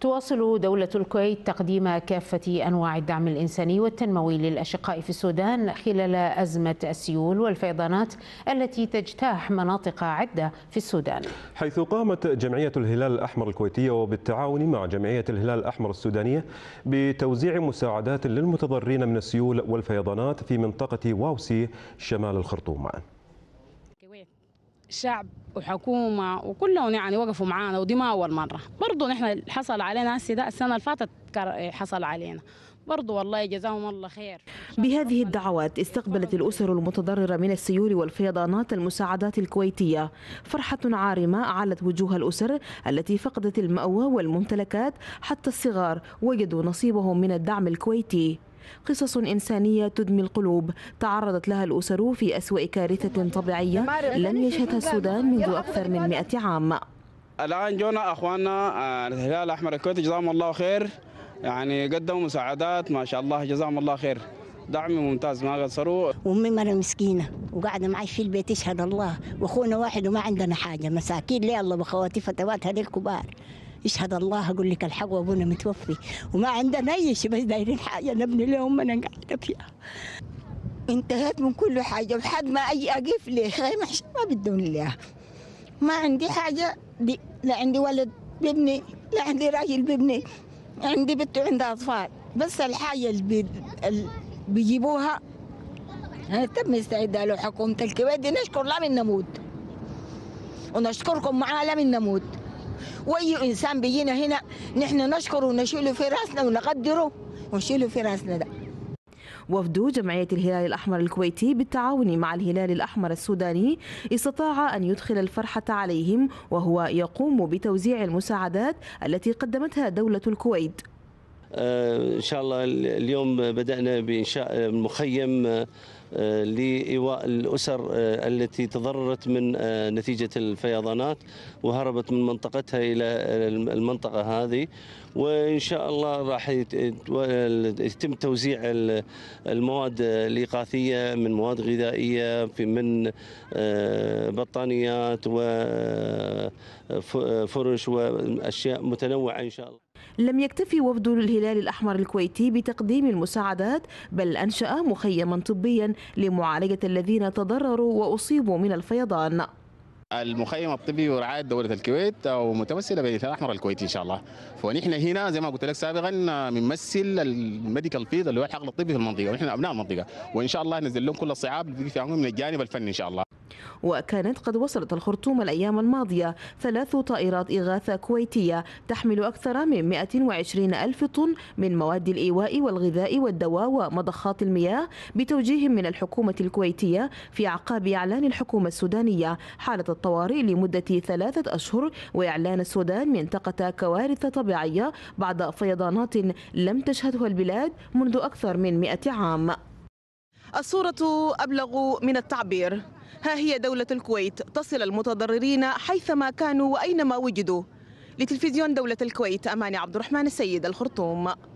تواصل دولة الكويت تقديم كافة أنواع الدعم الإنساني والتنموي للأشقاء في السودان خلال أزمة السيول والفيضانات التي تجتاح مناطق عدة في السودان حيث قامت جمعية الهلال الأحمر الكويتية وبالتعاون مع جمعية الهلال الأحمر السودانية بتوزيع مساعدات للمتضررين من السيول والفيضانات في منطقة واوسي شمال الخرطوم شعب وحكومه وكلهم يعني وقفوا معانا ودي ما اول مره برضه نحن حصل علينا هسه السنه اللي فاتت حصل علينا برضو والله جزاهم الله خير بهذه الدعوات استقبلت الأسر المتضررة من السيول والفيضانات المساعدات الكويتية فرحة عارمة أعلت وجوه الأسر التي فقدت المأوى والممتلكات حتى الصغار وجدوا نصيبهم من الدعم الكويتي قصص إنسانية تدمي القلوب تعرضت لها الأسر في أسوأ كارثة طبيعية لم يشهدها السودان منذ أكثر من 100 عام الآن جونا أخواننا آه، الهلال الأحمر الكويتي جزاهم الله خير يعني قدموا مساعدات ما شاء الله جزاهم الله خير دعم ممتاز ما قصروا امي مره مسكينه وقاعده معي في البيت يشهد الله واخونا واحد وما عندنا حاجه مساكين ليه الله بخواتي فتوات هذه الكبار يشهد الله اقول لك الحق وابونا متوفي وما عندنا اي شيء بس دايرين حاجه نبني لهم انا قاعده فيها انتهيت من كل حاجه وحد ما اجي اقف لي خيمه ما بدون لها ما عندي حاجه دي. لا عندي ولد بابني لا عندي راجل بابني عندي بنت وعندها اطفال بس الحاجه اللي, بيجيبوها انا بيجيبوها تم استعدها لو حكومه الكويت نشكر لا من نموت ونشكركم معنا لا من نموت واي انسان بيجينا هنا نحن نشكره ونشيله في راسنا ونقدره ونشيله في راسنا ده وفد جمعية الهلال الأحمر الكويتي بالتعاون مع الهلال الأحمر السوداني استطاع أن يدخل الفرحة عليهم وهو يقوم بتوزيع المساعدات التي قدمتها دولة الكويت آه، ان شاء الله اليوم بدانا بانشاء مخيم آه، لايواء الاسر آه، التي تضررت من نتيجه الفيضانات وهربت من منطقتها الى المنطقه هذه وان شاء الله راح يتم توزيع المواد الاغاثيه من مواد غذائيه في من بطانيات وفرش واشياء متنوعه ان شاء الله لم يكتفي وفد الهلال الأحمر الكويتي بتقديم المساعدات بل أنشأ مخيما طبيا لمعالجة الذين تضرروا وأصيبوا من الفيضان المخيم الطبي ورعايه دوله الكويت ومتمثله بالهلال الاحمر الكويتي ان شاء الله فنحن هنا زي ما قلت لك سابقا بنمثل الميديكال فيلد اللي هو الحقل الطبي في المنطقه ونحن ابناء المنطقه وان شاء الله ننزل لهم كل الصعاب اللي من الجانب الفني ان شاء الله وكانت قد وصلت الخرطوم الأيام الماضية ثلاث طائرات إغاثة كويتية تحمل أكثر من 120 ألف طن من مواد الإيواء والغذاء والدواء ومضخات المياه بتوجيه من الحكومة الكويتية في أعقاب إعلان الحكومة السودانية حالة الطوارئ لمدة ثلاثة أشهر وإعلان السودان منطقة كوارث طبيعية بعد فيضانات لم تشهدها البلاد منذ أكثر من 100 عام الصورة أبلغ من التعبير ها هي دولة الكويت تصل المتضررين حيثما كانوا وأينما وجدوا لتلفزيون دولة الكويت أماني عبد الرحمن السيد الخرطوم